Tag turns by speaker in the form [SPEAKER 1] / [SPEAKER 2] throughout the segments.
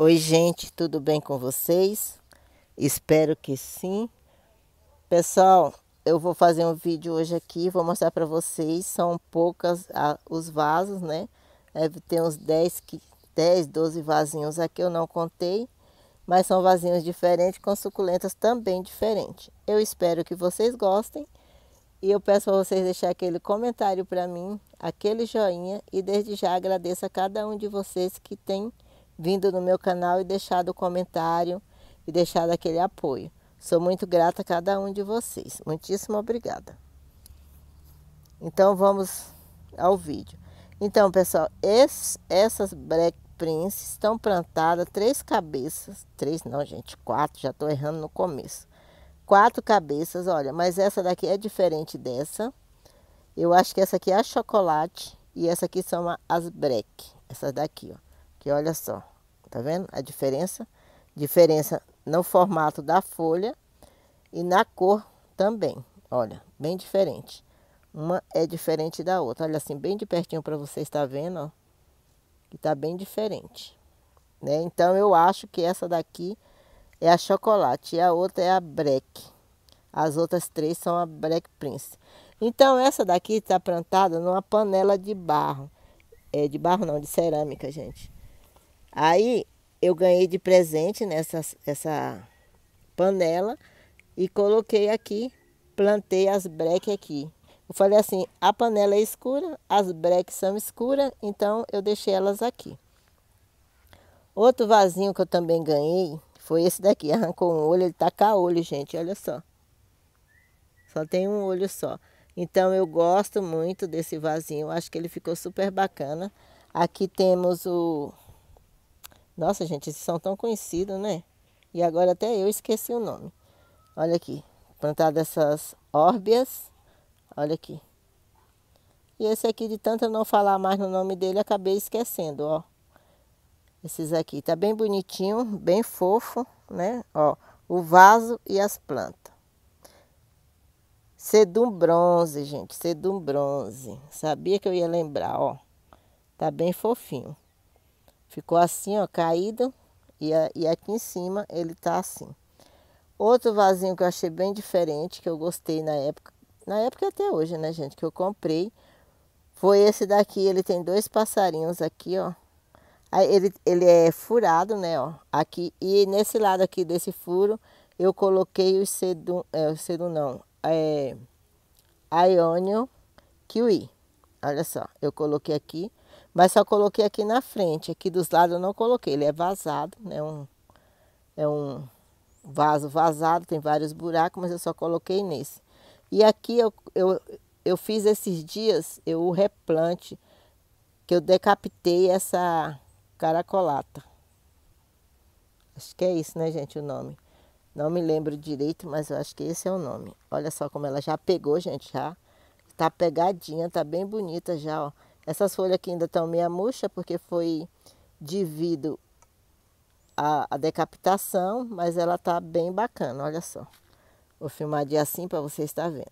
[SPEAKER 1] Oi, gente, tudo bem com vocês? Espero que sim. Pessoal, eu vou fazer um vídeo hoje aqui, vou mostrar para vocês, são poucas a, ah, os vasos, né? Deve ter uns 10, 10, 12 vasinhos aqui, eu não contei, mas são vasinhos diferentes, com suculentas também diferentes. Eu espero que vocês gostem e eu peço para vocês deixar aquele comentário para mim, aquele joinha e desde já agradeço a cada um de vocês que tem vindo no meu canal e deixado o comentário e deixado aquele apoio. Sou muito grata a cada um de vocês. Muitíssimo obrigada. Então vamos ao vídeo. Então, pessoal, esse, essas Black Prince estão plantadas três cabeças. Três não, gente, quatro, já estou errando no começo. Quatro cabeças, olha, mas essa daqui é diferente dessa. Eu acho que essa aqui é a chocolate e essa aqui são as Black, essas daqui, ó. Que olha só, tá vendo a diferença? Diferença no formato da folha e na cor também. Olha, bem diferente. Uma é diferente da outra. Olha assim, bem de pertinho para você estar vendo, ó. Que tá bem diferente. Né? Então, eu acho que essa daqui é a chocolate e a outra é a break. As outras três são a Black Prince. Então, essa daqui está plantada numa panela de barro. É de barro não, de cerâmica, gente. Aí eu ganhei de presente nessa essa panela e coloquei aqui, plantei as breques aqui. Eu falei assim, a panela é escura, as breques são escuras, então eu deixei elas aqui. Outro vasinho que eu também ganhei foi esse daqui, arrancou um olho, ele tá caolho, gente, olha só. Só tem um olho só. Então eu gosto muito desse vasinho, acho que ele ficou super bacana. Aqui temos o nossa, gente, esses são tão conhecidos, né? E agora até eu esqueci o nome. Olha aqui, plantado essas órbias. Olha aqui. E esse aqui, de tanto eu não falar mais no nome dele, acabei esquecendo, ó. Esses aqui, tá bem bonitinho, bem fofo, né? Ó, o vaso e as plantas. Sedum bronze, gente, sedum bronze. Sabia que eu ia lembrar, ó. Tá bem fofinho. Ficou assim, ó, caído. E, e aqui em cima ele tá assim. Outro vasinho que eu achei bem diferente, que eu gostei na época. Na época até hoje, né, gente? Que eu comprei. Foi esse daqui. Ele tem dois passarinhos aqui, ó. Aí ele, ele é furado, né, ó. Aqui. E nesse lado aqui desse furo, eu coloquei o sedum... É, o sedum não. É... Ionium Kiwi. Olha só, eu coloquei aqui mas só coloquei aqui na frente, aqui dos lados eu não coloquei, ele é vazado, né? É um, é um vaso vazado, tem vários buracos, mas eu só coloquei nesse. E aqui eu, eu, eu fiz esses dias eu, o replante, que eu decapitei essa caracolata. Acho que é isso, né, gente, o nome. Não me lembro direito, mas eu acho que esse é o nome. Olha só como ela já pegou, gente, já. Tá pegadinha, tá bem bonita já, ó. Essas folhas aqui ainda estão meia murcha, porque foi devido à, à decapitação, mas ela está bem bacana, olha só. Vou filmar de assim para você estar vendo.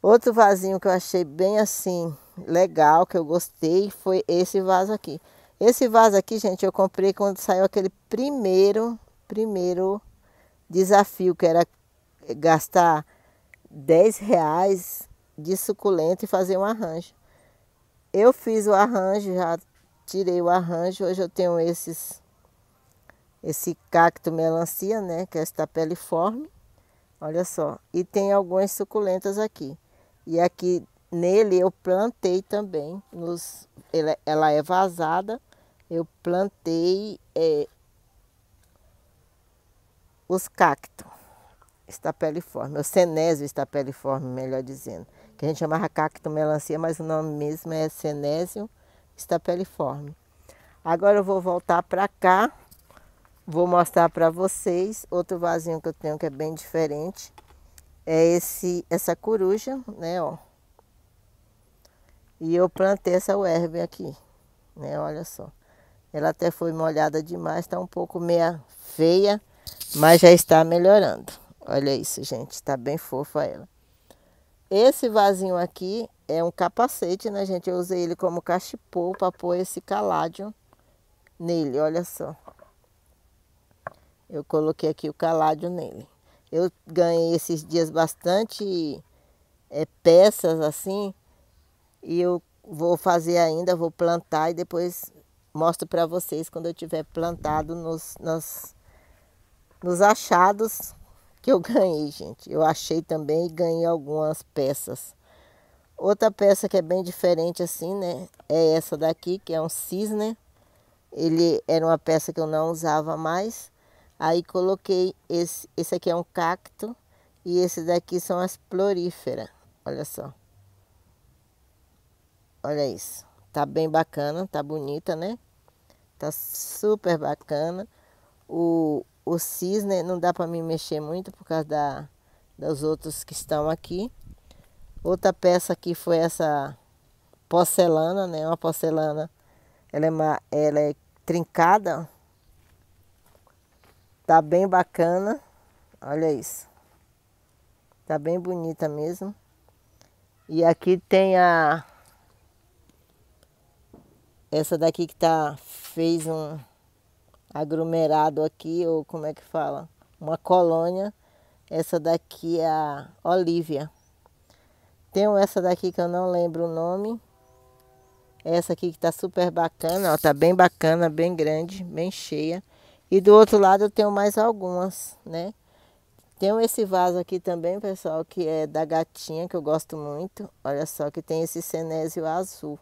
[SPEAKER 1] Outro vasinho que eu achei bem assim, legal, que eu gostei, foi esse vaso aqui. Esse vaso aqui, gente, eu comprei quando saiu aquele primeiro, primeiro desafio, que era gastar 10 reais de suculenta e fazer um arranjo. Eu fiz o arranjo, já tirei o arranjo. Hoje eu tenho esses esse cacto melancia, né, que é esta peliforme. Olha só, e tem algumas suculentas aqui. E aqui nele eu plantei também, nos, ela, ela é vazada, eu plantei é, os cactos estapeliforme, o cenésio estapeliforme, melhor dizendo que a gente chamava melancia, é mas o nome mesmo é Senésio estapeliforme. Agora eu vou voltar para cá, vou mostrar para vocês outro vasinho que eu tenho que é bem diferente. É esse, essa coruja, né, ó. E eu plantei essa erva aqui, né, olha só. Ela até foi molhada demais, está um pouco meia feia, mas já está melhorando. Olha isso, gente, está bem fofa ela. Esse vasinho aqui é um capacete, né, gente? Eu usei ele como cachepô para pôr esse caládio nele, olha só. Eu coloquei aqui o caládio nele. Eu ganhei esses dias bastante é, peças assim, e eu vou fazer ainda, vou plantar e depois mostro para vocês quando eu tiver plantado nos, nos, nos achados que eu ganhei, gente. Eu achei também e ganhei algumas peças. Outra peça que é bem diferente assim, né? É essa daqui, que é um cisne. Ele era uma peça que eu não usava mais. Aí coloquei esse, esse aqui é um cacto e esse daqui são as floríferas. Olha só. Olha isso. Tá bem bacana, tá bonita, né? Tá super bacana. O, o cisne né, não dá para me mexer muito por causa da, dos outros que estão aqui. Outra peça aqui foi essa porcelana, né? Uma porcelana, ela é, uma, ela é trincada. Tá bem bacana. Olha isso. Tá bem bonita mesmo. E aqui tem a... Essa daqui que tá... Fez um aglomerado aqui, ou como é que fala? Uma colônia. Essa daqui é a Olívia. Tem essa daqui que eu não lembro o nome. Essa aqui que tá super bacana, ó, tá bem bacana, bem grande, bem cheia. E do outro lado eu tenho mais algumas, né? Tenho esse vaso aqui também, pessoal, que é da gatinha, que eu gosto muito. Olha só que tem esse cenésio azul.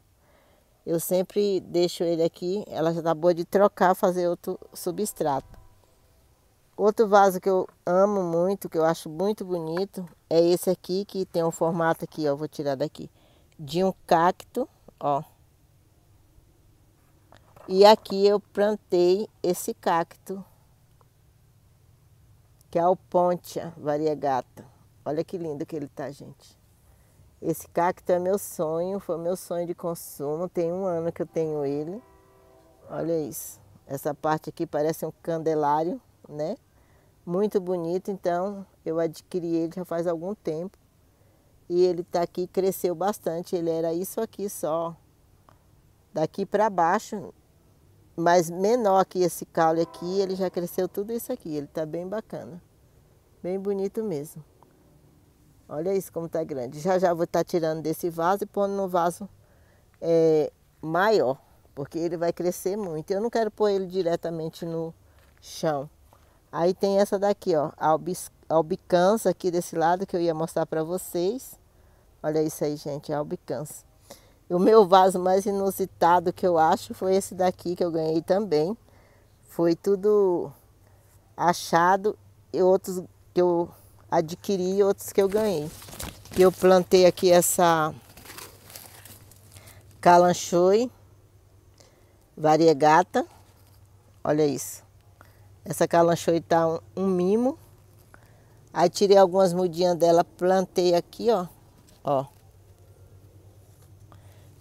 [SPEAKER 1] Eu sempre deixo ele aqui, ela já está boa de trocar, fazer outro substrato. Outro vaso que eu amo muito, que eu acho muito bonito, é esse aqui, que tem um formato aqui, ó, vou tirar daqui, de um cacto, ó. E aqui eu plantei esse cacto, que é o Pontia variegata. Olha que lindo que ele tá, gente. Esse cacto é meu sonho, foi meu sonho de consumo. Tem um ano que eu tenho ele. Olha isso. Essa parte aqui parece um candelário, né? Muito bonito, então eu adquiri ele já faz algum tempo. E ele tá aqui, cresceu bastante. Ele era isso aqui só, daqui para baixo, mas menor que esse caule aqui, ele já cresceu tudo isso aqui. Ele tá bem bacana, bem bonito mesmo. Olha isso como está grande. Já já vou estar tá tirando desse vaso e pondo no vaso é, maior, porque ele vai crescer muito. Eu não quero pôr ele diretamente no chão. Aí tem essa daqui, ó, albicans aqui desse lado que eu ia mostrar para vocês. Olha isso aí, gente, albicans. O meu vaso mais inusitado que eu acho foi esse daqui que eu ganhei também. Foi tudo achado e outros que eu adquiri e outros que eu ganhei. E eu plantei aqui essa calanchoe variegata. Olha isso. Essa calanchoe tá um, um mimo. Aí tirei algumas mudinhas dela, plantei aqui, ó. Ó.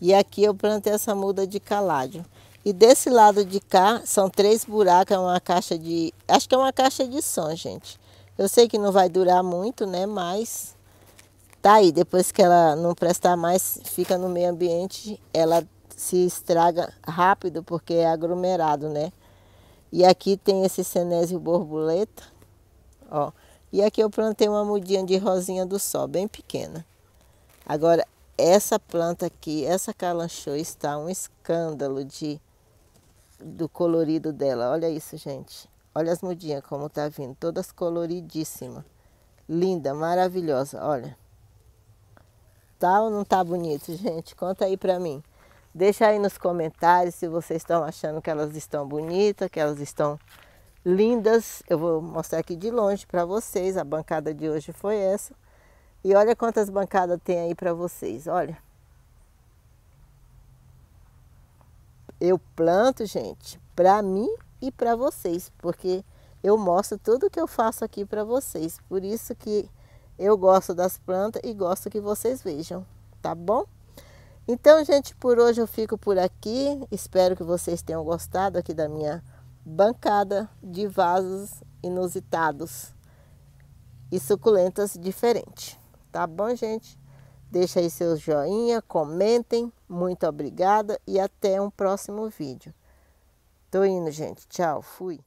[SPEAKER 1] E aqui eu plantei essa muda de caládio. E desse lado de cá são três buracos, é uma caixa de. Acho que é uma caixa de som, gente. Eu sei que não vai durar muito, né? Mas tá aí. Depois que ela não prestar mais, fica no meio ambiente, ela se estraga rápido porque é aglomerado, né? E aqui tem esse cenésio borboleta, ó. E aqui eu plantei uma mudinha de rosinha do sol, bem pequena. Agora, essa planta aqui, essa calanchoe está um escândalo de do colorido dela. Olha isso, gente. Olha as mudinhas como tá vindo, todas coloridíssimas. Linda, maravilhosa, olha. Tá ou não tá bonito, gente? Conta aí pra mim. Deixa aí nos comentários se vocês estão achando que elas estão bonitas, que elas estão lindas. Eu vou mostrar aqui de longe para vocês. A bancada de hoje foi essa. E olha quantas bancadas tem aí para vocês, olha. Eu planto, gente, para mim e para vocês, porque eu mostro tudo que eu faço aqui para vocês. Por isso que eu gosto das plantas e gosto que vocês vejam, tá bom? Então, gente, por hoje eu fico por aqui. Espero que vocês tenham gostado aqui da minha bancada de vasos inusitados e suculentas diferentes. Tá bom, gente? Deixa aí seus joinha, comentem. Muito obrigada e até um próximo vídeo. Tô indo, gente. Tchau, fui.